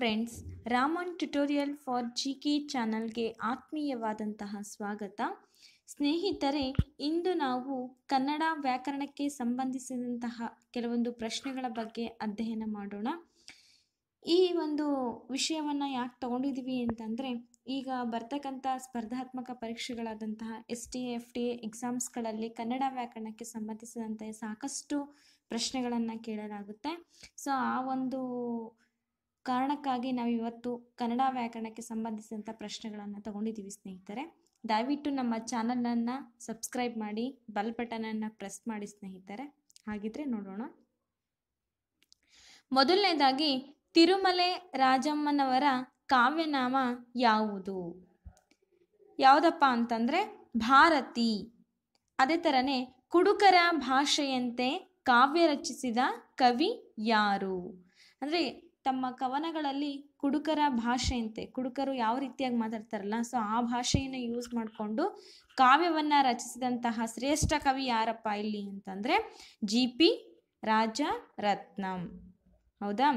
friends Raman tutorial for G K ಚಾನಲ್ಗೆ ಆತ್ಮೀಯವಾದಂತಹ ಸ್ವಾಗತ ಸ್ನೇಹಿತರೆ ಇಂದು ನಾವು ಕನ್ನಡ ವ್ಯಾಕರಣಕ್ಕೆ ಸಂಬಂಧಿಸಿದಂತಹ ಕೆಲವೊಂದು ಪ್ರಶ್ನೆಗಳ ಬಗ್ಗೆ ಅಧ್ಯಯನ ಮಾಡೋಣ ಈ ಒಂದು ವಿಷಯವನ್ನು ಯಾಕೆ ತಗೊಂಡಿದ್ದೀವಿ ಅಂತಂದರೆ ಈಗ ಬರ್ತಕ್ಕಂಥ ಸ್ಪರ್ಧಾತ್ಮಕ ಪರೀಕ್ಷೆಗಳಾದಂತಹ S T F T A ಎಕ್ಸಾಮ್ಸ್ಗಳಲ್ಲಿ ಕನ್ನಡ ವ್ಯಾಕರಣಕ್ಕೆ ಸಂಬಂಧಿಸಿದಂತೆ ಸಾಕಷ್ಟು ಪ್ರಶ್ನೆಗಳನ್ನು ಕೇಳಲಾಗುತ್ತೆ ಸೊ ಆ ಒಂದು ಕಾರಣಕ್ಕಾಗಿ ನಾವು ಇವತ್ತು ಕನ್ನಡ ವ್ಯಾಕರಣಕ್ಕೆ ಸಂಬಂಧಿಸಿದಂಥ ಪ್ರಶ್ನೆಗಳನ್ನು ತಗೊಂಡಿದ್ದೀವಿ ಸ್ನೇಹಿತರೆ ದಯವಿಟ್ಟು ನಮ್ಮ ಚಾನಲನ್ನು ಸಬ್ಸ್ಕ್ರೈಬ್ ಮಾಡಿ ಬಲ್ ಬಟನನ್ನು ಪ್ರೆಸ್ ಮಾಡಿ ಸ್ನೇಹಿತರೆ ಹಾಗಿದ್ರೆ ನೋಡೋಣ ಮೊದಲನೇದಾಗಿ ತಿರುಮಲೆ ರಾಜಮ್ಮನವರ ಕಾವ್ಯನಾಮ ಯಾವುದು ಯಾವುದಪ್ಪ ಅಂತಂದರೆ ಭಾರತಿ ಅದೇ ಥರನೇ ಕುಡುಕರ ಭಾಷೆಯಂತೆ ಕಾವ್ಯ ರಚಿಸಿದ ಕವಿ ಯಾರು ಅಂದರೆ ತಮ್ಮ ಕವನಗಳಲ್ಲಿ ಕುಡುಕರ ಭಾಷೆಯಂತೆ ಕುಡುಕರು ಯಾವ ರೀತಿಯಾಗಿ ಮಾತಾಡ್ತಾರಲ್ಲ ಸೊ ಆ ಭಾಷೆಯನ್ನು ಯೂಸ್ ಮಾಡಿಕೊಂಡು ಕಾವ್ಯವನ್ನು ರಚಿಸಿದಂತಹ ಶ್ರೇಷ್ಠ ಕವಿ ಯಾರಪ್ಪ ಇಲ್ಲಿ ಅಂತಂದರೆ ಜಿ ಪಿ ರಾಜ ರತ್ನಂ ಹೌದಾ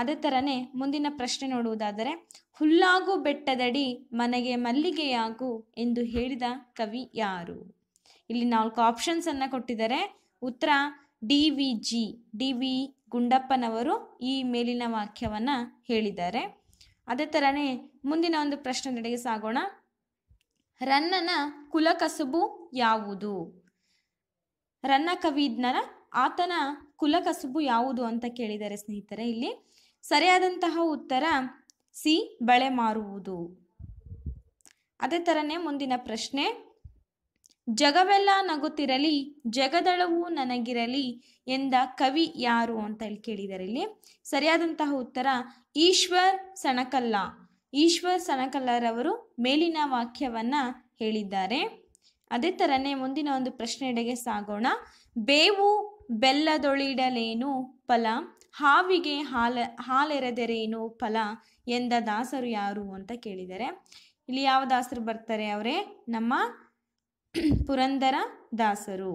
ಅದೇ ಥರನೇ ಮುಂದಿನ ಪ್ರಶ್ನೆ ನೋಡುವುದಾದರೆ ಹುಲ್ಲಾಗು ಬೆಟ್ಟದಡಿ ಮನೆಗೆ ಮಲ್ಲಿಗೆಯಾಗು ಎಂದು ಹೇಳಿದ ಕವಿ ಯಾರು ಇಲ್ಲಿ ನಾಲ್ಕು ಆಪ್ಷನ್ಸನ್ನು ಕೊಟ್ಟಿದ್ದಾರೆ ಉತ್ತರ D V G D V ಗುಂಡಪ್ಪನವರು ಈ ಮೇಲಿನ ವಾಕ್ಯವನ್ನ ಹೇಳಿದ್ದಾರೆ ಅದೇ ತರನೇ ಮುಂದಿನ ಒಂದು ಪ್ರಶ್ನೆ ನಡೆಗೆ ಸಾಗೋಣ ರನ್ನನ ಕುಲಕಸುಬು ಯಾವುದು ರನ್ನ ಕವಿಜ್ಞರ ಆತನ ಕುಲಕಸುಬು ಯಾವುದು ಅಂತ ಕೇಳಿದ್ದಾರೆ ಸ್ನೇಹಿತರೆ ಇಲ್ಲಿ ಸರಿಯಾದಂತಹ ಉತ್ತರ ಸಿ ಬಳೆ ಮಾರುವುದು ಅದೇ ತರನೇ ಮುಂದಿನ ಪ್ರಶ್ನೆ ಜಗವೆಲ್ಲ ನಗುತ್ತಿರಲಿ ಜಗದಳವು ನನಗಿರಲಿ ಎಂದ ಕವಿ ಯಾರು ಅಂತ ಹೇಳಿ ಕೇಳಿದಾರೆ ಇಲ್ಲಿ ಸರಿಯಾದಂತಹ ಉತ್ತರ ಈಶ್ವರ್ ಸಣಕಲ್ಲ ಈಶ್ವರ್ ಸಣಕಲ್ಲರವರು ಮೇಲಿನ ವಾಕ್ಯವನ್ನ ಹೇಳಿದ್ದಾರೆ ಅದೇ ಥರನೇ ಮುಂದಿನ ಒಂದು ಪ್ರಶ್ನೆಡೆಗೆ ಸಾಗೋಣ ಬೇವು ಬೆಲ್ಲದೊಳಿಡಲೇನು ಫಲ ಹಾವಿಗೆ ಹಾಲ ಹಾಲೆರೆದರೇನು ಫಲ ಎಂದ ದಾಸರು ಯಾರು ಅಂತ ಕೇಳಿದರೆ ಇಲ್ಲಿ ಯಾವ ದಾಸರು ಬರ್ತಾರೆ ಅವರೇ ನಮ್ಮ ಪುರಂದರ ದಾಸರು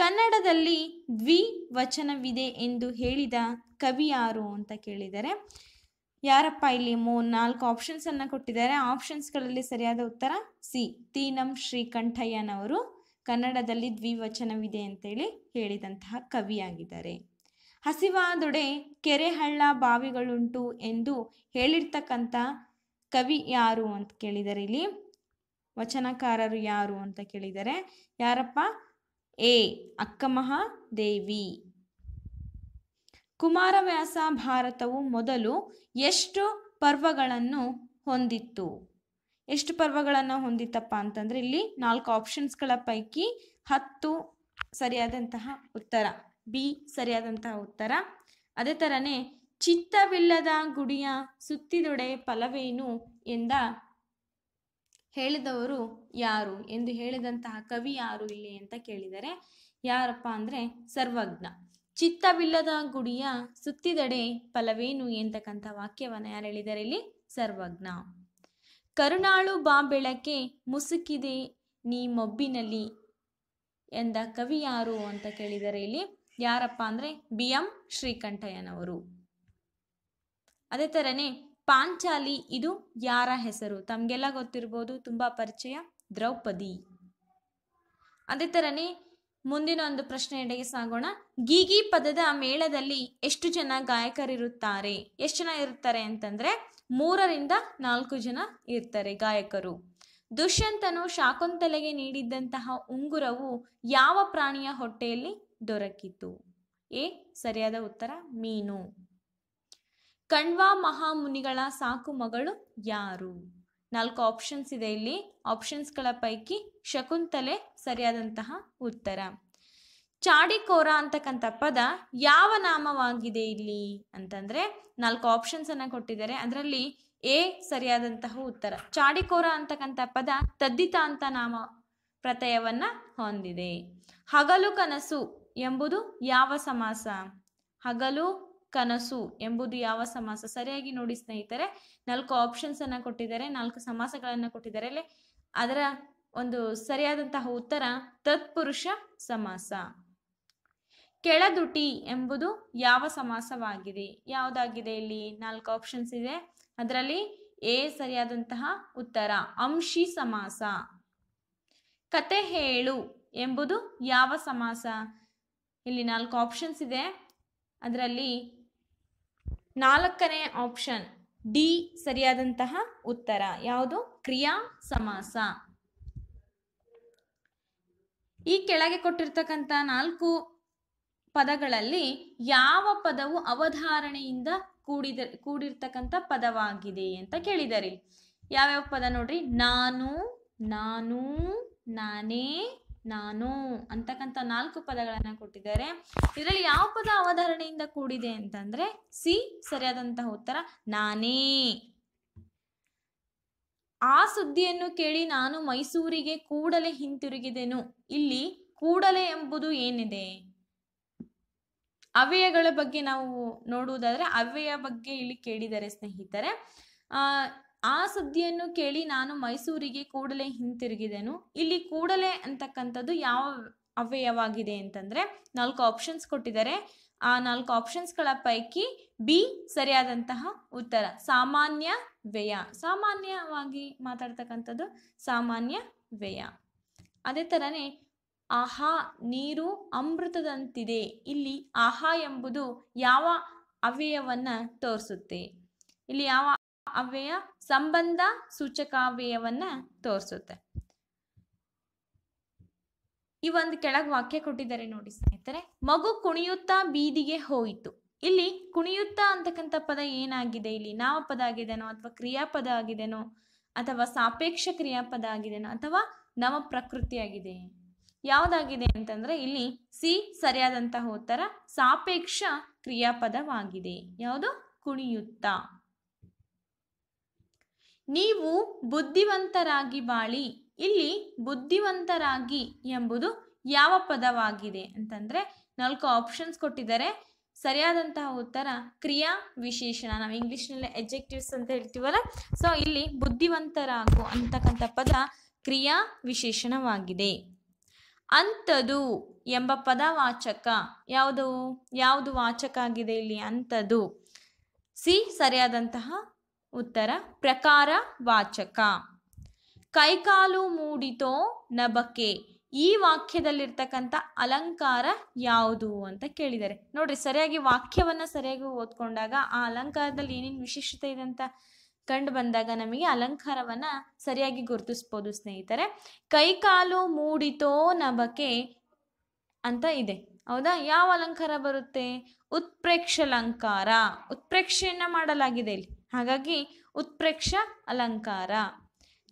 ಕನ್ನಡದಲ್ಲಿ ದ್ವಿ ವಚನವಿದೆ ಎಂದು ಹೇಳಿದ ಕವಿ ಯಾರು ಅಂತ ಕೇಳಿದರೆ ಯಾರಪ್ಪ ಇಲ್ಲಿ ಮೂರ್ ನಾಲ್ಕು ಆಪ್ಷನ್ಸ್ ಅನ್ನ ಕೊಟ್ಟಿದ್ದಾರೆ ಆಪ್ಷನ್ಸ್ಗಳಲ್ಲಿ ಸರಿಯಾದ ಉತ್ತರ ಸಿ ತೀನಂ ಶ್ರೀಕಂಠಯ್ಯನವರು ಕನ್ನಡದಲ್ಲಿ ದ್ವಿವಚನವಿದೆ ಅಂತೇಳಿ ಹೇಳಿದಂತಹ ಕವಿಯಾಗಿದ್ದಾರೆ ಹಸಿವಾದೊಡೆ ಕೆರೆ ಹಳ್ಳ ಬಾವಿಗಳುಂಟು ಎಂದು ಹೇಳಿರ್ತಕ್ಕಂಥ ಕವಿ ಯಾರು ಅಂತ ಕೇಳಿದರೆ ಇಲ್ಲಿ ವಚನಕಾರರು ಯಾರು ಅಂತ ಕೇಳಿದರೆ ಯಾರಪ್ಪ ಎ ಅಕ್ಕಮಹಾದೇವಿ ಕುಮಾರವ್ಯಾಸ ಭಾರತವು ಮೊದಲು ಎಷ್ಟು ಪರ್ವಗಳನ್ನು ಹೊಂದಿತ್ತು ಎಷ್ಟು ಪರ್ವಗಳನ್ನು ಹೊಂದಿತ್ತಪ್ಪ ಅಂತಂದ್ರೆ ಇಲ್ಲಿ ನಾಲ್ಕು ಆಪ್ಷನ್ಸ್ಗಳ ಪೈಕಿ ಹತ್ತು ಸರಿಯಾದಂತಹ ಉತ್ತರ ಬಿ ಸರಿಯಾದಂತಹ ಉತ್ತರ ಅದೇ ಥರನೇ ಚಿತ್ತವಿಲ್ಲದ ಗುಡಿಯ ಸುತ್ತಿದೊಡೆ ಫಲವೇನು ಎಂದ ಹೇಳಿದವರು ಯಾರು ಎಂದು ಹೇಳಿದಂತಹ ಕವಿ ಯಾರು ಇಲ್ಲಿ ಅಂತ ಕೇಳಿದರೆ ಯಾರಪ್ಪ ಅಂದರೆ ಸರ್ವಜ್ಞ ಚಿತ್ತವಿಲ್ಲದ ಗುಡಿಯ ಸುತ್ತಿದಡೆ ಫಲವೇನು ಎಂತಕ್ಕಂಥ ವಾಕ್ಯವನ್ನು ಯಾರು ಹೇಳಿದರೆ ಇಲ್ಲಿ ಸರ್ವಜ್ಞ ಕರುಣಾಳು ಬಾ ಬೆಳಕೆ ಮುಸುಕಿದೆ ನೀ ಮೊಬ್ಬಿನಲ್ಲಿ ಎಂದ ಕವಿ ಯಾರು ಅಂತ ಕೇಳಿದರೆ ಇಲ್ಲಿ ಯಾರಪ್ಪ ಅಂದರೆ ಬಿ ಎಂ ಶ್ರೀಕಂಠಯ್ಯನವರು ಅದೇ ತರನೇ ಪಾಂಚಾಲಿ ಇದು ಯಾರ ಹೆಸರು ತಮಗೆಲ್ಲ ಗೊತ್ತಿರ್ಬೋದು ತುಂಬ ಪರಿಚಯ ದ್ರೌಪದಿ ಅದೇ ಥರನೇ ಮುಂದಿನ ಒಂದು ಪ್ರಶ್ನೆಯೆಡೆಗೆ ಸಾಗೋಣ ಗೀಗಿ ಪದದ ಮೇಳದಲ್ಲಿ ಎಷ್ಟು ಜನ ಗಾಯಕರಿರುತ್ತಾರೆ ಎಷ್ಟು ಜನ ಇರುತ್ತಾರೆ ಅಂತಂದ್ರೆ ಮೂರರಿಂದ ನಾಲ್ಕು ಜನ ಇರ್ತಾರೆ ಗಾಯಕರು ದುಷ್ಯಂತನು ಶಾಕುಂತಲೆಗೆ ನೀಡಿದ್ದಂತಹ ಉಂಗುರವು ಯಾವ ಪ್ರಾಣಿಯ ಹೊಟ್ಟೆಯಲ್ಲಿ ದೊರಕಿತು ಎ ಸರಿಯಾದ ಉತ್ತರ ಮೀನು ಕಣ್ವಾ ಮಹಾಮುನಿಗಳ ಸಾಕು ಮಗಳು ಯಾರು ನಾಲ್ಕು ಆಪ್ಷನ್ಸ್ ಇದೆ ಇಲ್ಲಿ ಆಪ್ಷನ್ಸ್ಗಳ ಪೈಕಿ ಶಕುಂತಲೆ ಸರಿಯಾದಂತಹ ಉತ್ತರ ಚಾಡಿಕೋರ ಅಂತಕ್ಕಂಥ ಪದ ಯಾವ ನಾಮವಾಗಿದೆ ಇಲ್ಲಿ ಅಂತಂದ್ರೆ ನಾಲ್ಕು ಆಪ್ಷನ್ಸ್ ಅನ್ನ ಕೊಟ್ಟಿದ್ದಾರೆ ಅದರಲ್ಲಿ ಎ ಸರಿಯಾದಂತಹ ಉತ್ತರ ಚಾಡಿಕೋರ ಅಂತಕ್ಕಂಥ ಪದ ತದ್ದಿತ ಅಂತ ನಾಮ ಪ್ರತಯವನ್ನ ಹೊಂದಿದೆ ಹಗಲು ಕನಸು ಎಂಬುದು ಯಾವ ಸಮಾಸ ಹಗಲು ಕನಸು ಎಂಬುದು ಯಾವ ಸಮಾಸ ಸರಿಯಾಗಿ ನೋಡಿ ಸ್ನೇಹಿತರೆ ನಾಲ್ಕು ಆಪ್ಷನ್ಸ್ ಅನ್ನ ಕೊಟ್ಟಿದ್ದಾರೆ ನಾಲ್ಕು ಸಮಾಸಗಳನ್ನ ಕೊಟ್ಟಿದ್ದಾರೆ ಅಲ್ಲಿ ಅದರ ಒಂದು ಸರಿಯಾದಂತಹ ಉತ್ತರ ತತ್ಪುರುಷ ಸಮಾಸ ಕೆಳದುಟಿ ಎಂಬುದು ಯಾವ ಸಮಾಸವಾಗಿದೆ ಯಾವುದಾಗಿದೆ ಇಲ್ಲಿ ನಾಲ್ಕು ಆಪ್ಷನ್ಸ್ ಇದೆ ಅದರಲ್ಲಿ ಎ ಸರಿಯಾದಂತಹ ಉತ್ತರ ಅಂಶಿ ಸಮಾಸ ಕತೆ ಹೇಳು ಎಂಬುದು ಯಾವ ಸಮಾಸ ಇಲ್ಲಿ ನಾಲ್ಕು ಆಪ್ಷನ್ಸ್ ಇದೆ ಅದರಲ್ಲಿ ನಾಲ್ಕನೇ ಆಪ್ಷನ್ ಡಿ ಸರಿಯಾದಂತಹ ಉತ್ತರ ಯಾವುದು ಕ್ರಿಯಾ ಸಮಾಸ ಈ ಕೆಳಗೆ ಕೊಟ್ಟಿರ್ತಕ್ಕಂಥ ನಾಲ್ಕು ಪದಗಳಲ್ಲಿ ಯಾವ ಪದವು ಅವಧಾರಣೆಯಿಂದ ಕೂಡಿದ ಕೂಡಿರ್ತಕ್ಕಂಥ ಪದವಾಗಿದೆ ಅಂತ ಕೇಳಿದರೆ ಯಾವ್ಯಾವ ಪದ ನೋಡ್ರಿ ನಾನು ನಾನು ನಾನೇ ನಾನು ಅಂತಕ್ಕಂಥ ನಾಲ್ಕು ಪದಗಳನ್ನು ಕೊಟ್ಟಿದ್ದಾರೆ ಇದರಲ್ಲಿ ಯಾವ ಪದ ಅವಧಾರಣೆಯಿಂದ ಕೂಡಿದೆ ಅಂತಂದ್ರೆ ಸಿ ಸರಿಯಾದಂತಹ ಉತ್ತರ ನಾನೇ ಆ ಸುದ್ದಿಯನ್ನು ಕೇಳಿ ನಾನು ಮೈಸೂರಿಗೆ ಕೂಡಲೇ ಹಿಂತಿರುಗಿದೆನು ಇಲ್ಲಿ ಕೂಡಲೇ ಎಂಬುದು ಏನಿದೆ ಅವ್ಯಯಗಳ ಬಗ್ಗೆ ನಾವು ನೋಡುವುದಾದ್ರೆ ಅವ್ಯಯ ಬಗ್ಗೆ ಇಲ್ಲಿ ಕೇಳಿದರೆ ಸ್ನೇಹಿತರೆ ಆ ಸುದ್ದಿಯನ್ನು ಕೇಳಿ ನಾನು ಮೈಸೂರಿಗೆ ಕೂಡಲೇ ಹಿಂತಿರುಗಿದೆನು ಇಲ್ಲಿ ಕೂಡಲೇ ಅಂತಕ್ಕಂಥದ್ದು ಯಾವ ಅವ್ಯಯವಾಗಿದೆ ಅಂತಂದ್ರೆ ನಾಲ್ಕು ಆಪ್ಷನ್ಸ್ ಕೊಟ್ಟಿದ್ದಾರೆ ಆ ನಾಲ್ಕು ಆಪ್ಷನ್ಸ್ಗಳ ಪೈಕಿ ಬಿ ಸರಿಯಾದಂತಹ ಉತ್ತರ ಸಾಮಾನ್ಯ ವ್ಯಯ ಸಾಮಾನ್ಯವಾಗಿ ಮಾತಾಡ್ತಕ್ಕಂಥದ್ದು ಸಾಮಾನ್ಯ ವ್ಯಯ ಅದೇ ತರನೇ ಆಹಾ ನೀರು ಅಮೃತದಂತಿದೆ ಇಲ್ಲಿ ಆಹಾ ಎಂಬುದು ಯಾವ ಅವ್ಯಯವನ್ನು ತೋರಿಸುತ್ತೆ ಇಲ್ಲಿ ಯಾವ ಅವ್ಯಯ ಸಂಬಂಧ ಸೂಚಕಾವ್ಯಯವನ್ನ ತೋರಿಸುತ್ತೆ ಈ ಒಂದು ಕೆಳಗ್ ವಾಕ್ಯ ಕೊಟ್ಟಿದ್ದಾರೆ ನೋಡಿ ಸ್ನೇಹಿತರೆ ಮಗು ಕುಣಿಯುತ್ತಾ ಬೀದಿಗೆ ಹೋಯಿತು ಇಲ್ಲಿ ಕುಣಿಯುತ್ತಾ ಅಂತಕ್ಕಂಥ ಪದ ಏನಾಗಿದೆ ಇಲ್ಲಿ ನಾಮಪದ ಆಗಿದೆನೋ ಅಥವಾ ಕ್ರಿಯಾಪದ ಆಗಿದೆನೋ ಅಥವಾ ಸಾಪೇಕ್ಷ ಕ್ರಿಯಾಪದ ಆಗಿದೆನೋ ಅಥವಾ ನವ ಪ್ರಕೃತಿ ಆಗಿದೆ ಯಾವುದಾಗಿದೆ ಅಂತಂದ್ರೆ ಇಲ್ಲಿ ಸಿ ಸರಿಯಾದಂತಹ ಉತ್ತರ ಸಾಪೇಕ್ಷ ಕ್ರಿಯಾಪದವಾಗಿದೆ ಯಾವುದು ಕುಣಿಯುತ್ತಾ ನೀವು ಬುದ್ಧಿವಂತರಾಗಿ ಬಾಳಿ ಇಲ್ಲಿ ಬುದ್ಧಿವಂತರಾಗಿ ಎಂಬುದು ಯಾವ ಪದವಾಗಿದೆ ಅಂತಂದ್ರೆ ನಾಲ್ಕು ಆಪ್ಷನ್ಸ್ ಕೊಟ್ಟಿದ್ದಾರೆ ಸರಿಯಾದಂತಹ ಉತ್ತರ ಕ್ರಿಯಾ ವಿಶೇಷಣ ನಾವು ಇಂಗ್ಲಿಷ್ನಲ್ಲಿ ಎಜೆಕ್ಟಿವ್ಸ್ ಅಂತ ಹೇಳ್ತೀವಲ್ಲ ಸೊ ಇಲ್ಲಿ ಬುದ್ಧಿವಂತರಾಗು ಅಂತಕ್ಕಂಥ ಪದ ಕ್ರಿಯಾ ವಿಶೇಷಣವಾಗಿದೆ ಅಂಥದು ಎಂಬ ಪದ ವಾಚಕ ಯಾವುದು ಯಾವುದು ವಾಚಕ ಆಗಿದೆ ಇಲ್ಲಿ ಅಂಥದು ಸಿ ಸರಿಯಾದಂತಹ ಉತ್ತರ ಪ್ರಕಾರ ವಾಚಕ ಕೈಕಾಲು ಮೂಡಿತೋ ನಬಕೆ ಈ ವಾಕ್ಯದಲ್ಲಿರ್ತಕ್ಕಂಥ ಅಲಂಕಾರ ಯಾವುದು ಅಂತ ಕೇಳಿದ್ದಾರೆ ನೋಡ್ರಿ ಸರಿಯಾಗಿ ವಾಕ್ಯವನ್ನು ಸರಿಯಾಗಿ ಓದ್ಕೊಂಡಾಗ ಆ ಅಲಂಕಾರದಲ್ಲಿ ಏನೇನು ವಿಶಿಷ್ಟತೆ ಇದೆ ಅಂತ ಕಂಡು ಬಂದಾಗ ನಮಗೆ ಅಲಂಕಾರವನ್ನ ಸರಿಯಾಗಿ ಗುರುತಿಸ್ಬೋದು ಸ್ನೇಹಿತರೆ ಕೈಕಾಲು ಮೂಡಿತೋ ನಬಕೆ ಅಂತ ಇದೆ ಹೌದಾ ಯಾವ ಅಲಂಕಾರ ಬರುತ್ತೆ ಉತ್ಪ್ರೇಕ್ಷಲಂಕಾರ ಉತ್ಪ್ರೇಕ್ಷೆಯನ್ನ ಮಾಡಲಾಗಿದೆ ಇಲ್ಲಿ ಹಾಗಾಗಿ ಉತ್ಪ್ರೇಕ್ಷ ಅಲಂಕಾರ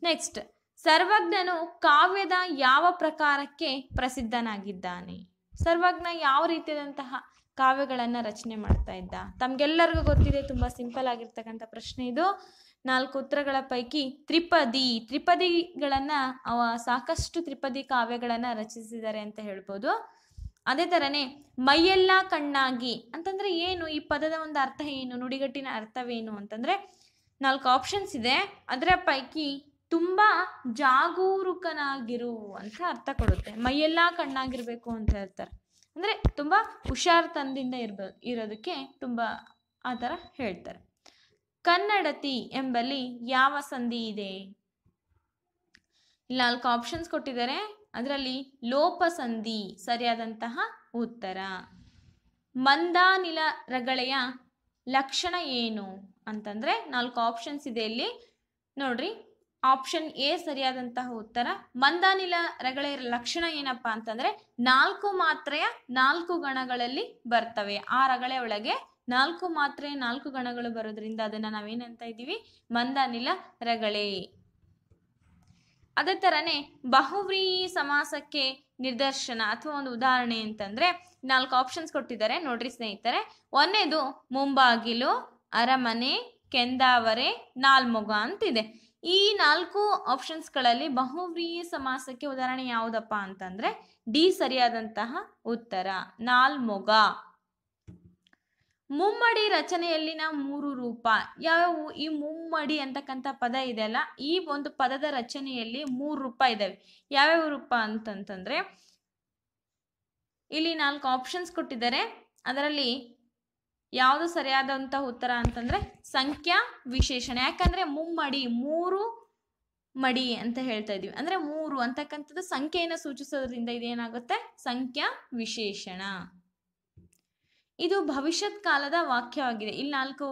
ನೆಕ್ಸ್ಟ್ ಸರ್ವಜ್ಞನು ಕಾವ್ಯದ ಯಾವ ಪ್ರಕಾರಕ್ಕೆ ಪ್ರಸಿದ್ಧನಾಗಿದ್ದಾನೆ ಸರ್ವಜ್ಞ ಯಾವ ರೀತಿಯಾದಂತಹ ಕಾವ್ಯಗಳನ್ನು ರಚನೆ ಮಾಡ್ತಾ ಇದ್ದ ತಮ್ಗೆಲ್ಲರಿಗೂ ಗೊತ್ತಿದೆ ತುಂಬಾ ಸಿಂಪಲ್ ಆಗಿರ್ತಕ್ಕಂಥ ಪ್ರಶ್ನೆ ಇದು ನಾಲ್ಕು ಉತ್ತರಗಳ ಪೈಕಿ ತ್ರಿಪದಿ ತ್ರಿಪದಿಗಳನ್ನ ಅವ ಸಾಕಷ್ಟು ತ್ರಿಪದಿ ಕಾವ್ಯಗಳನ್ನು ರಚಿಸಿದ್ದಾರೆ ಅಂತ ಹೇಳ್ಬೋದು ಅದೇ ಥರನೇ ಮೈಯೆಲ್ಲ ಕಣ್ಣಾಗಿ ಅಂತಂದರೆ ಏನು ಈ ಪದದ ಒಂದು ಅರ್ಥ ಏನು ನುಡಿಗಟ್ಟಿನ ಅರ್ಥವೇನು ಅಂತಂದರೆ ನಾಲ್ಕು ಆಪ್ಷನ್ಸ್ ಇದೆ ಅದರ ಪೈಕಿ ತುಂಬ ಜಾಗರೂಕನಾಗಿರು ಅಂತ ಅರ್ಥ ಕೊಡುತ್ತೆ ಮೈಯೆಲ್ಲ ಕಣ್ಣಾಗಿರಬೇಕು ಅಂತ ಹೇಳ್ತಾರೆ ಅಂದರೆ ತುಂಬ ಹುಷಾರ್ ತಂದಿಂದ ಇರ್ಬ ಇರೋದಕ್ಕೆ ತುಂಬ ಆ ಥರ ಹೇಳ್ತಾರೆ ಕನ್ನಡತಿ ಎಂಬಲ್ಲಿ ಯಾವ ಸಂಧಿ ಇದೆ ಇಲ್ಲಿ ನಾಲ್ಕು ಆಪ್ಷನ್ಸ್ ಕೊಟ್ಟಿದ್ದಾರೆ ಅದರಲ್ಲಿ ಲೋಪಸಂಧಿ ಸರಿಯಾದಂತಹ ಉತ್ತರ ಮಂದಾನಿಲ ರಗಳೆಯ ಲಕ್ಷಣ ಏನು ಅಂತಂದ್ರೆ ನಾಲ್ಕು ಆಪ್ಷನ್ಸ್ ಇದೆ ಇಲ್ಲಿ ನೋಡ್ರಿ ಆಪ್ಷನ್ ಎ ಸರಿಯಾದಂತಹ ಉತ್ತರ ಮಂದಾನಿಲ ರಗಳೆಯ ಲಕ್ಷಣ ಏನಪ್ಪ ಅಂತಂದ್ರೆ ನಾಲ್ಕು ಮಾತ್ರೆಯ ನಾಲ್ಕು ಗಣಗಳಲ್ಲಿ ಬರ್ತವೆ ಆ ರಗಳೆ ಒಳಗೆ ನಾಲ್ಕು ಮಾತ್ರೆ ನಾಲ್ಕು ಗಣಗಳು ಬರೋದ್ರಿಂದ ಅದನ್ನ ನಾವೇನಂತ ಇದ್ದೀವಿ ಮಂದಾನಿಲ ರಗಳೆ ಅದೇ ತರನೇ ಬಹುವ್ರೀಹಿ ಸಮಾಸಕ್ಕೆ ನಿದರ್ಶನ ಅಥವಾ ಒಂದು ಉದಾಹರಣೆ ಅಂತಂದ್ರೆ ನಾಲ್ಕು ಆಪ್ಷನ್ಸ್ ಕೊಟ್ಟಿದ್ದಾರೆ ನೋಡ್ರಿ ಸ್ನೇಹಿತರೆ ಒಂದೇದು ಮುಂಬಾಗಿಲು ಅರಮನೆ ಕೆಂದಾವರೆ ನಾಲ್ಮೊಗ ಅಂತಿದೆ ಈ ನಾಲ್ಕು ಆಪ್ಷನ್ಸ್ಗಳಲ್ಲಿ ಬಹುವ್ರೀಹಿ ಸಮಾಸಕ್ಕೆ ಉದಾಹರಣೆ ಯಾವುದಪ್ಪ ಅಂತಂದ್ರೆ ಡಿ ಸರಿಯಾದಂತಹ ಉತ್ತರ ನಾಲ್ಮೊಗ ಮುಮ್ಮಡಿ ರಚನೆಯಲ್ಲಿನ ಮೂರು ರೂಪ ಯಾವ್ಯಾವು ಈ ಮುಮ್ಮಡಿ ಅಂತಕ್ಕಂಥ ಪದ ಇದೆ ಅಲ್ಲ ಈ ಒಂದು ಪದದ ರಚನೆಯಲ್ಲಿ ಮೂರು ರೂಪ ಇದಾವೆ ಯಾವ್ಯಾವ ರೂಪ ಅಂತಂತಂದ್ರೆ ಇಲ್ಲಿ ನಾಲ್ಕು ಆಪ್ಷನ್ಸ್ ಕೊಟ್ಟಿದ್ದಾರೆ ಅದರಲ್ಲಿ ಯಾವುದು ಸರಿಯಾದಂತ ಉತ್ತರ ಅಂತಂದ್ರೆ ಸಂಖ್ಯಾ ವಿಶೇಷಣ ಯಾಕಂದ್ರೆ ಮುಮ್ಮಡಿ ಮೂರು ಮಡಿ ಅಂತ ಹೇಳ್ತಾ ಇದೀವಿ ಅಂದ್ರೆ ಮೂರು ಅಂತಕ್ಕಂಥದ್ದು ಸಂಖ್ಯೆಯನ್ನು ಸೂಚಿಸೋದ್ರಿಂದ ಇದೇನಾಗುತ್ತೆ ಸಂಖ್ಯಾ ವಿಶೇಷಣ ಇದು ಭವಿಷ್ಯತ್ ಕಾಲದ ವಾಕ್ಯವಾಗಿದೆ ಇಲ್ಲಿ ನಾಲ್ಕು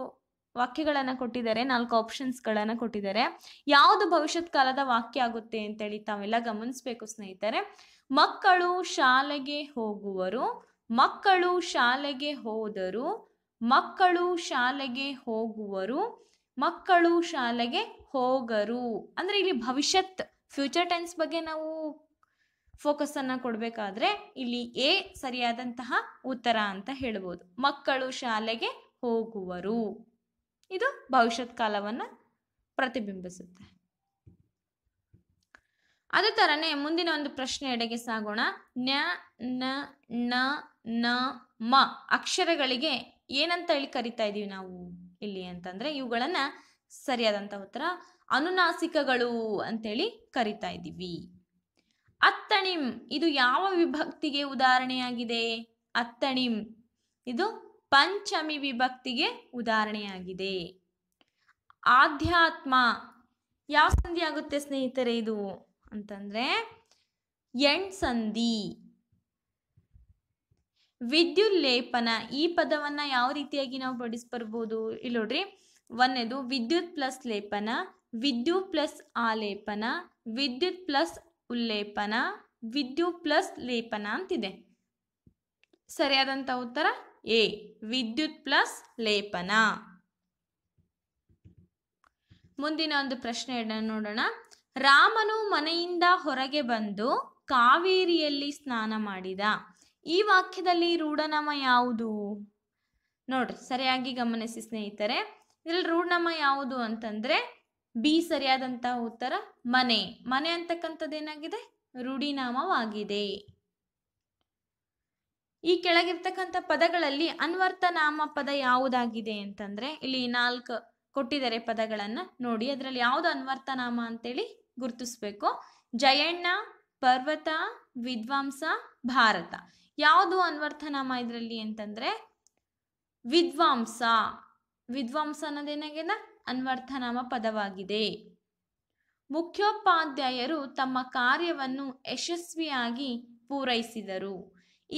ವಾಕ್ಯಗಳನ್ನು ಕೊಟ್ಟಿದ್ದಾರೆ ನಾಲ್ಕು ಆಪ್ಷನ್ಸ್ಗಳನ್ನು ಕೊಟ್ಟಿದ್ದಾರೆ ಯಾವುದು ಭವಿಷ್ಯತ್ ಕಾಲದ ವಾಕ್ಯ ಆಗುತ್ತೆ ಅಂತೇಳಿ ತಾವೆಲ್ಲ ಗಮನಿಸ್ಬೇಕು ಸ್ನೇಹಿತರೆ ಮಕ್ಕಳು ಶಾಲೆಗೆ ಹೋಗುವರು ಮಕ್ಕಳು ಶಾಲೆಗೆ ಹೋದರು ಮಕ್ಕಳು ಶಾಲೆಗೆ ಹೋಗುವರು ಮಕ್ಕಳು ಶಾಲೆಗೆ ಹೋಗರು ಅಂದ್ರೆ ಇಲ್ಲಿ ಭವಿಷ್ಯತ್ ಫ್ಯೂಚರ್ ಟೆನ್ಸ್ ಬಗ್ಗೆ ನಾವು ಫೋಕಸ್ ಅನ್ನ ಕೊಡಬೇಕಾದ್ರೆ ಇಲ್ಲಿ ಎ ಸರಿಯಾದಂತಹ ಉತ್ತರ ಅಂತ ಹೇಳ್ಬೋದು ಮಕ್ಕಳು ಶಾಲೆಗೆ ಹೋಗುವರು ಇದು ಭವಿಷ್ಯತ್ ಕಾಲವನ್ನು ಪ್ರತಿಬಿಂಬಿಸುತ್ತೆ ಅದೇ ತರನೇ ಮುಂದಿನ ಒಂದು ಪ್ರಶ್ನೆ ಎಡೆಗೆ ಸಾಗೋಣ ನ್ಯ ನ ನ ನ ಮ ಅಕ್ಷರಗಳಿಗೆ ಏನಂತ ಹೇಳಿ ಕರಿತಾ ಇದೀವಿ ನಾವು ಇಲ್ಲಿ ಅಂತಂದ್ರೆ ಇವುಗಳನ್ನ ಸರಿಯಾದಂತ ಉತ್ತರ ಅನುನಾಸಿಕಗಳು ಅಂತೇಳಿ ಕರಿತಾ ಇದ್ದೀವಿ ಅತ್ತಣಿಂ ಇದು ಯಾವ ವಿಭಕ್ತಿಗೆ ಉದಾಹರಣೆಯಾಗಿದೆ ಅತ್ತಣಿಂ ಇದು ಪಂಚಮಿ ವಿಭಕ್ತಿಗೆ ಉದಾಹರಣೆಯಾಗಿದೆ ಆಧ್ಯಾತ್ಮ ಯಾವ ಸಂಧಿ ಆಗುತ್ತೆ ಸ್ನೇಹಿತರೆ ಇದು ಅಂತಂದ್ರೆ ಎಣ್ ಸಂಧಿ ವಿದ್ಯುಲ್ಲೇಪನ ಈ ಪದವನ್ನ ಯಾವ ರೀತಿಯಾಗಿ ನಾವು ಬಡಿಸ್ಬರ್ಬೋದು ಇಲ್ಲಿ ನೋಡ್ರಿ ಒಂದೇದು ವಿದ್ಯುತ್ ಪ್ಲಸ್ ಲೇಪನ ವಿದ್ಯುತ್ ಪ್ಲಸ್ ಆಲೇಪನ ವಿದ್ಯುತ್ ಪ್ಲಸ್ ಉಲ್ಲೇಪನ ವಿದ್ಯುತ್ ಪ್ಲಸ್ ಲೇಪನ ಅಂತಿದೆ ಸರಿಯಾದಂತ ಉತ್ತರ ಎ ವಿದ್ಯುತ್ ಪ್ಲಸ್ ಲೇಪನ ಮುಂದಿನ ಒಂದು ಪ್ರಶ್ನೆ ನೋಡೋಣ ರಾಮನು ಮನೆಯಿಂದ ಹೊರಗೆ ಬಂದು ಕಾವೇರಿಯಲ್ಲಿ ಸ್ನಾನ ಮಾಡಿದ ಈ ವಾಕ್ಯದಲ್ಲಿ ರೂಢನಾಮ ಯಾವುದು ನೋಡ್ರಿ ಸರಿಯಾಗಿ ಗಮನಿಸಿ ಸ್ನೇಹಿತರೆ ಇಲ್ಲಿ ರೂಢನಾಮ ಯಾವುದು ಅಂತಂದ್ರೆ ಬಿ ಸರಿಯಾದಂತಹ ಉತ್ತರ ಮನೆ ಮನೆ ಅಂತಕ್ಕಂಥದ್ದು ಏನಾಗಿದೆ ರೂಢಿನಾಮವಾಗಿದೆ ಈ ಕೆಳಗಿರ್ತಕ್ಕಂಥ ಪದಗಳಲ್ಲಿ ಅನ್ವರ್ಥ ಪದ ಯಾವುದಾಗಿದೆ ಅಂತಂದ್ರೆ ಇಲ್ಲಿ ನಾಲ್ಕು ಕೊಟ್ಟಿದ್ದಾರೆ ಪದಗಳನ್ನ ನೋಡಿ ಅದರಲ್ಲಿ ಯಾವುದು ಅನ್ವರ್ಥ ಅಂತೇಳಿ ಗುರುತಿಸ್ಬೇಕು ಜಯಣ್ಣ ಪರ್ವತ ವಿದ್ವಾಂಸ ಭಾರತ ಯಾವುದು ಅನ್ವರ್ಥನಾಮ ಇದರಲ್ಲಿ ಅಂತಂದ್ರೆ ವಿದ್ವಾಂಸ ವಿದ್ವಾಂಸ ಅನ್ನೋದೇನಾಗಿದೆ ಅನ್ವರ್ಥನಾಮ ಪದವಾಗಿದೆ ಮುಖ್ಯೋಪಾಧ್ಯಾಯರು ತಮ್ಮ ಕಾರ್ಯವನ್ನು ಯಶಸ್ವಿಯಾಗಿ ಪೂರೈಸಿದರು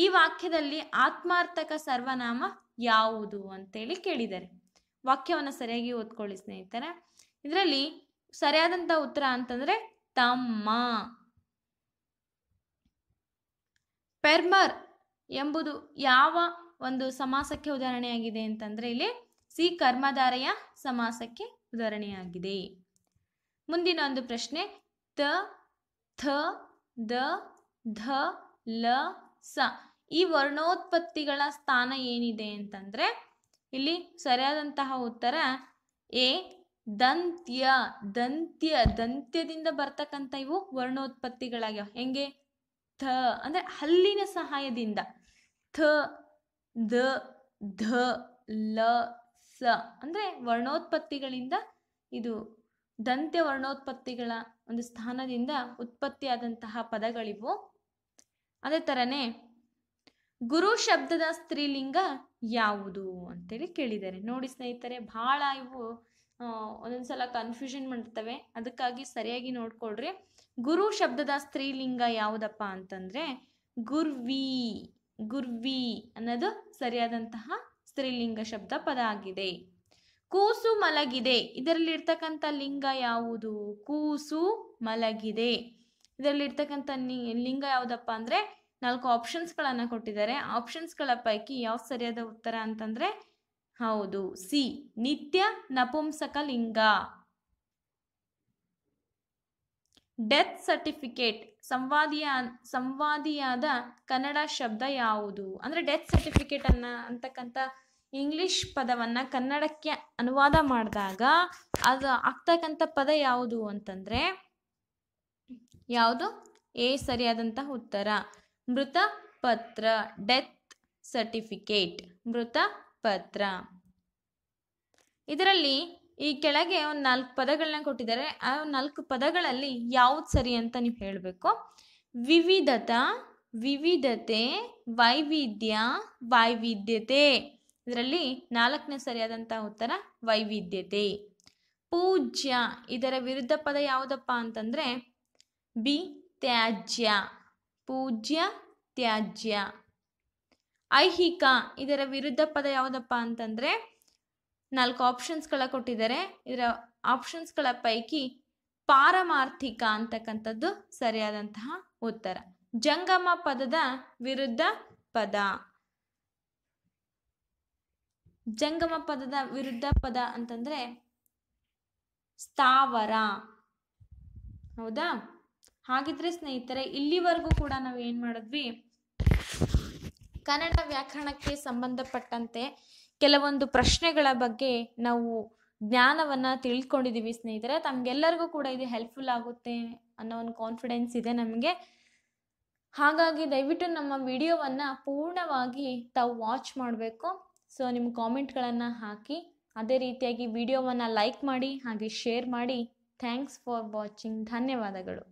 ಈ ವಾಕ್ಯದಲ್ಲಿ ಆತ್ಮಾರ್ಥಕ ಸರ್ವನಾಮ ಯಾವುದು ಅಂತೇಳಿ ಕೇಳಿದ್ದಾರೆ ವಾಕ್ಯವನ್ನು ಸರಿಯಾಗಿ ಓದ್ಕೊಳ್ಳಿ ಸ್ನೇಹಿತರೆ ಇದರಲ್ಲಿ ಸರಿಯಾದಂಥ ಉತ್ತರ ಅಂತಂದ್ರೆ ತಮ್ಮ ಪೆರ್ಮರ್ ಎಂಬುದು ಯಾವ ಒಂದು ಸಮಾಸಕ್ಕೆ ಉದಾಹರಣೆಯಾಗಿದೆ ಅಂತಂದ್ರೆ ಇಲ್ಲಿ ಸಿ ಕರ್ಮಧಾರೆಯ ಸಮಾಸಕ್ಕೆ ಉದಾಹರಣೆಯಾಗಿದೆ ಮುಂದಿನ ಒಂದು ಪ್ರಶ್ನೆ ತ ಥ ದ ಧ ಲ ಸ ಈ ವರ್ಣೋತ್ಪತ್ತಿಗಳ ಸ್ಥಾನ ಏನಿದೆ ಅಂತಂದ್ರೆ ಇಲ್ಲಿ ಸರಿಯಾದಂತಹ ಉತ್ತರ ಎ ದಂತ್ಯ ದಂತ್ಯ ದಂತ್ಯದಿಂದ ಬರ್ತಕ್ಕಂಥ ಇವು ವರ್ಣೋತ್ಪತ್ತಿಗಳಾಗ್ಯಾವ ಹೆಂಗೆ ಥ ಅಂದ್ರೆ ಹಲ್ಲಿನ ಸಹಾಯದಿಂದ ಥ ದ ಧ ಲ ಸ ಅಂದರೆ ವರ್ಣೋತ್ಪತ್ತಿಗಳಿಂದ ಇದು ದಂತ್ಯ ವರ್ಣೋತ್ಪತ್ತಿಗಳ ಒಂದು ಸ್ಥಾನದಿಂದ ಉತ್ಪತ್ತಿಯಾದಂತಹ ಪದಗಳಿವು ಅದೇ ಥರನೇ ಗುರು ಶಬ್ದದ ಸ್ತ್ರೀಲಿಂಗ ಯಾವುದು ಅಂತೇಳಿ ಕೇಳಿದ್ದಾರೆ ನೋಡಿ ಸ್ನೇಹಿತರೆ ಬಹಳ ಇವು ಒಂದೊಂದ್ಸಲ ಕನ್ಫ್ಯೂಷನ್ ಮಾಡ್ತವೆ ಅದಕ್ಕಾಗಿ ಸರಿಯಾಗಿ ನೋಡ್ಕೊಳ್ರಿ ಗುರು ಶಬ್ದದ ಸ್ತ್ರೀಲಿಂಗ ಯಾವುದಪ್ಪ ಅಂತಂದ್ರೆ ಗುರ್ವಿ ಗುರ್ವಿ ಅನ್ನೋದು ಸರಿಯಾದಂತಹ ಸ್ತ್ರೀಲಿಂಗ ಶಬ್ದ ಪದ ಆಗಿದೆ ಕೂಸು ಮಲಗಿದೆ ಇದರಲ್ಲಿ ಇರ್ತಕ್ಕಂಥ ಲಿಂಗ ಯಾವುದು ಕೂಸು ಮಲಗಿದೆ ಇದರಲ್ಲಿ ಇರ್ತಕ್ಕಂಥ ಲಿಂಗ ಯಾವುದಪ್ಪ ಅಂದ್ರೆ ನಾಲ್ಕು ಆಪ್ಷನ್ಸ್ಗಳನ್ನು ಕೊಟ್ಟಿದ್ದಾರೆ ಆಪ್ಷನ್ಸ್ಗಳ ಪೈಕಿ ಯಾವ ಸರಿಯಾದ ಉತ್ತರ ಅಂತಂದ್ರೆ ಹೌದು ಸಿ ನಿತ್ಯ ನಪುಂಸಕ ಲಿಂಗ ಡೆತ್ ಸರ್ಟಿಫಿಕೇಟ್ ಸಂವಾದಿಯ ಸಂವಾದಿಯಾದ ಕನ್ನಡ ಶಬ್ದ ಯಾವುದು ಅಂದರೆ ಡೆತ್ ಸರ್ಟಿಫಿಕೇಟ್ ಅನ್ನ ಅಂತಕ್ಕಂಥ ಇಂಗ್ಲಿಷ್ ಪದವನ್ನು ಕನ್ನಡಕ್ಕೆ ಅನುವಾದ ಮಾಡಿದಾಗ ಅದು ಆಗ್ತಕ್ಕಂಥ ಪದ ಯಾವುದು ಅಂತಂದರೆ ಯಾವುದು ಎ ಸರಿಯಾದಂತಹ ಉತ್ತರ ಮೃತ ಪತ್ರ ಡೆತ್ ಸರ್ಟಿಫಿಕೇಟ್ ಮೃತ ಪತ್ರ ಇದರಲ್ಲಿ ಈ ಕೆಳಗೆ ಒಂದು ನಾಲ್ಕು ಪದಗಳನ್ನ ಕೊಟ್ಟಿದ್ದಾರೆ ಆ ನಾಲ್ಕು ಪದಗಳಲ್ಲಿ ಯಾವ್ದು ಸರಿ ಅಂತ ನೀವು ಹೇಳಬೇಕು ವಿವಿಧತ ವಿವಿಧತೆ ವೈವಿಧ್ಯ ವೈವಿಧ್ಯತೆ ಇದರಲ್ಲಿ ನಾಲ್ಕನೇ ಸರಿಯಾದಂತಹ ಉತ್ತರ ವೈವಿಧ್ಯತೆ ಪೂಜ್ಯ ಇದರ ವಿರುದ್ಧ ಪದ ಯಾವುದಪ್ಪ ಅಂತಂದ್ರೆ ಬಿ ತ್ಯಾಜ್ಯ ಪೂಜ್ಯ ತ್ಯಾಜ್ಯ ಐಹಿಕ ಇದರ ವಿರುದ್ಧ ಪದ ಯಾವುದಪ್ಪ ಅಂತಂದ್ರೆ ನಾಲ್ಕು ಆಪ್ಷನ್ಸ್ಗಳ ಕೊಟ್ಟಿದ್ದಾರೆ ಇದರ ಆಪ್ಷನ್ಸ್ಗಳ ಪೈಕಿ ಪಾರಮಾರ್ಥಿಕ ಅಂತಕ್ಕಂಥದ್ದು ಸರಿಯಾದಂತಹ ಉತ್ತರ ಜಂಗಮ ಪದದ ವಿರುದ್ಧ ಪದ ಜಂಗಮ ಪದದ ವಿರುದ್ಧ ಪದ ಅಂತಂದ್ರೆ ಸ್ಥಾವರ ಹೌದಾ ಹಾಗಿದ್ರೆ ಸ್ನೇಹಿತರೆ ಇಲ್ಲಿವರೆಗೂ ಕೂಡ ನಾವು ಏನ್ ಮಾಡಿದ್ವಿ ಕನ್ನಡ ವ್ಯಾಕರಣಕ್ಕೆ ಸಂಬಂಧಪಟ್ಟಂತೆ ಕೆಲವೊಂದು ಪ್ರಶ್ನೆಗಳ ಬಗ್ಗೆ ನಾವು ಜ್ಞಾನವನ್ನು ತಿಳ್ಕೊಂಡಿದ್ದೀವಿ ಸ್ನೇಹಿತರೆ ತಮಗೆಲ್ಲರಿಗೂ ಕೂಡ ಇದು ಹೆಲ್ಪ್ಫುಲ್ ಆಗುತ್ತೆ ಅನ್ನೋ ಒಂದು ಕಾನ್ಫಿಡೆನ್ಸ್ ಇದೆ ನಮಗೆ ಹಾಗಾಗಿ ದಯವಿಟ್ಟು ನಮ್ಮ ವಿಡಿಯೋವನ್ನು ಪೂರ್ಣವಾಗಿ ತಾವು ವಾಚ್ ಮಾಡಬೇಕು ಸೊ ನಿಮ್ಮ ಕಾಮೆಂಟ್ಗಳನ್ನು ಹಾಕಿ ಅದೇ ರೀತಿಯಾಗಿ ವಿಡಿಯೋವನ್ನು ಲೈಕ್ ಮಾಡಿ ಹಾಗೆ ಶೇರ್ ಮಾಡಿ ಥ್ಯಾಂಕ್ಸ್ ಫಾರ್ ವಾಚಿಂಗ್ ಧನ್ಯವಾದಗಳು